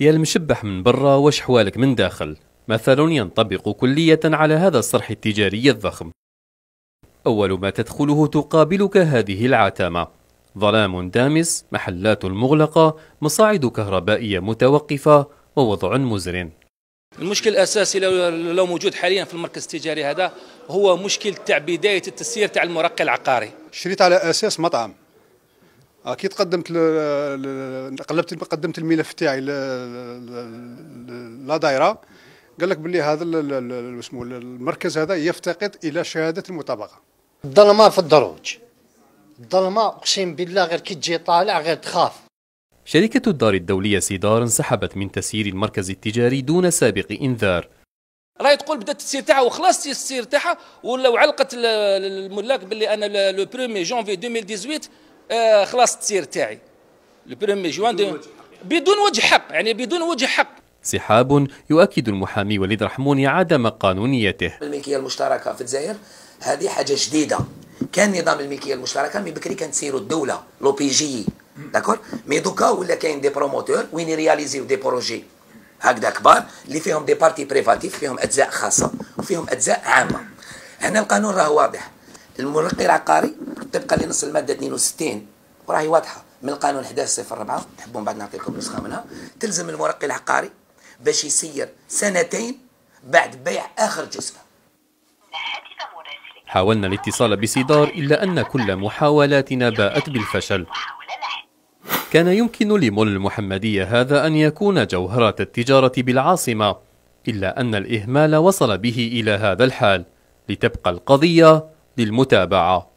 يا المشبح من برا وش حوالك من داخل مثل ينطبق كلية على هذا الصرح التجاري الضخم أول ما تدخله تقابلك هذه العتامة ظلام دامس محلات مغلقة مصاعد كهربائية متوقفة ووضع مزر المشكل الأساسي لو, موجود حاليا في المركز التجاري هذا هو مشكل تاع بداية التسيير تاع المرقي العقاري شريت على أساس مطعم كي تقدمت قلبت قدمت الملف تاعي لا دايره قال لك باللي هذا اسمه المركز هذا يفتقد الى شهاده المطابقه الظلمه في الدروج الظلمه اقسم بالله غير كي تجي طالع غير تخاف شركة الدار الدولية سيدار انسحبت من تسيير المركز التجاري دون سابق انذار راهي تقول بدات التسيير تاعها وخلاص التسيير تاعها وعلقت الملاك باللي انا لو برومي جونفي 2018 آه، خلاص تسير تاعي البريمي جوان بدون وجه حق يعني بدون وجه حق سحاب يؤكد المحامي وليد رحموني عدم قانونيته الملكيه المشتركه في الجزائر هذه حاجه جديده كان نظام الملكيه المشتركه من بكري كانت تسير الدوله لو بي جي داكور مي دوكا ولا كاين دي بروموتور وين يرياليزيو دي بروجي هكذا كبار اللي فيهم دي بارتي بريفاتيف فيهم اجزاء خاصه وفيهم اجزاء عامه هنا القانون راه واضح المرقي العقاري طبقا لنص الماده 62 وراهي واضحه من القانون 1104 نحبوا من بعد نعطيكم نسخه منها تلزم المرقي العقاري باش يسير سنتين بعد بيع اخر جزء حاولنا الاتصال بسيدار الا ان كل محاولاتنا باءت بالفشل كان يمكن لمول المحمدية هذا أن يكون جوهرة التجارة بالعاصمة إلا أن الإهمال وصل به إلى هذا الحال لتبقى القضية للمتابعة